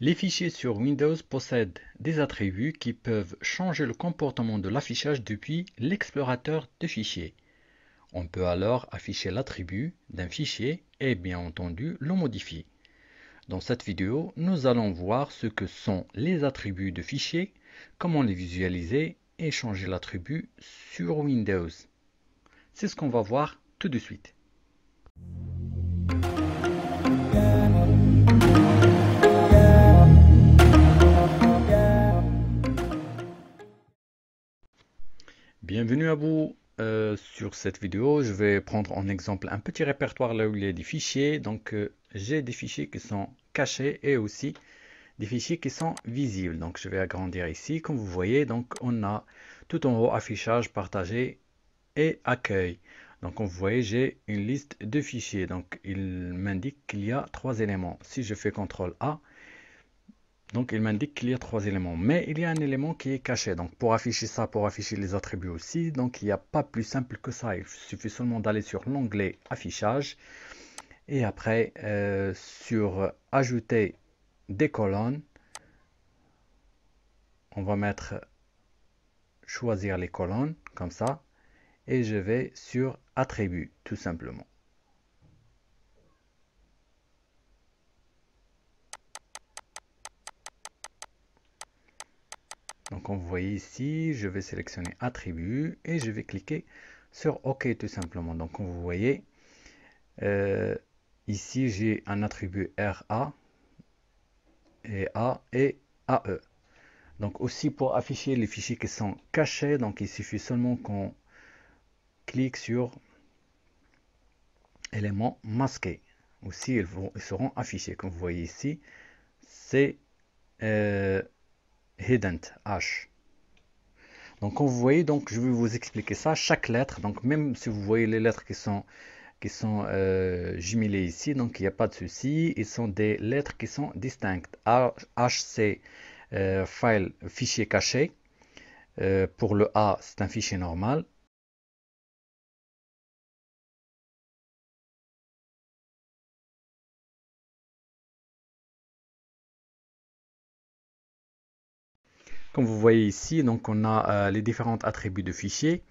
Les fichiers sur Windows possèdent des attributs qui peuvent changer le comportement de l'affichage depuis l'explorateur de fichiers. On peut alors afficher l'attribut d'un fichier et bien entendu le modifier. Dans cette vidéo, nous allons voir ce que sont les attributs de fichiers, comment les visualiser et changer l'attribut sur Windows. C'est ce qu'on va voir tout de suite. Bienvenue à vous euh, sur cette vidéo. Je vais prendre en exemple un petit répertoire là où il y a des fichiers. Donc euh, j'ai des fichiers qui sont cachés et aussi des fichiers qui sont visibles. Donc je vais agrandir ici. Comme vous voyez, donc on a tout en haut affichage, partagé et accueil. Donc comme vous voyez, j'ai une liste de fichiers. Donc il m'indique qu'il y a trois éléments. Si je fais CTRL A, donc il m'indique qu'il y a trois éléments. Mais il y a un élément qui est caché. Donc pour afficher ça, pour afficher les attributs aussi, donc il n'y a pas plus simple que ça. Il suffit seulement d'aller sur l'onglet affichage et après euh, sur ajouter des colonnes. On va mettre choisir les colonnes comme ça et je vais sur attributs tout simplement. Donc comme vous voyez ici, je vais sélectionner attribut et je vais cliquer sur OK tout simplement. Donc comme vous voyez, euh, ici j'ai un attribut RA et A et AE. Donc aussi pour afficher les fichiers qui sont cachés, donc il suffit seulement qu'on clique sur éléments masqués. Aussi ils, vont, ils seront affichés. Comme vous voyez ici, c'est euh, Hidden, H. Donc comme vous voyez, donc, je vais vous expliquer ça, chaque lettre, donc même si vous voyez les lettres qui sont, qui sont euh, jumelées ici, donc il n'y a pas de souci, ils sont des lettres qui sont distinctes. H, c'est euh, file, fichier caché, euh, pour le A c'est un fichier normal, Comme vous voyez ici, donc on a euh, les différents attributs de fichiers.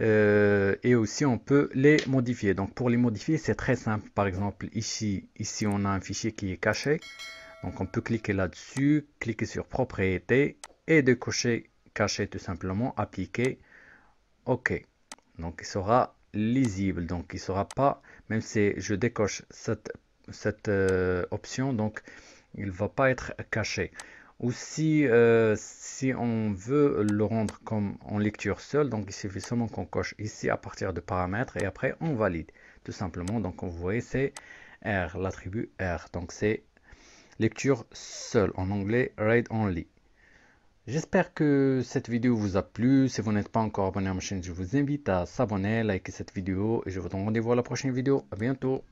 Euh, et aussi on peut les modifier donc pour les modifier c'est très simple par exemple ici ici on a un fichier qui est caché donc on peut cliquer là dessus cliquer sur propriété et décocher cocher tout simplement appliquer ok donc il sera lisible donc il sera pas même si je décoche cette cette euh, option donc il va pas être caché ou euh, si, on veut le rendre comme en lecture seule, donc il suffit seulement qu'on coche ici à partir de paramètres et après on valide. Tout simplement, donc vous voyez, c'est R, l'attribut R. Donc c'est lecture seule, en anglais read only. J'espère que cette vidéo vous a plu. Si vous n'êtes pas encore abonné à ma chaîne, je vous invite à s'abonner, liker cette vidéo et je vous donne rendez-vous à la prochaine vidéo. A bientôt.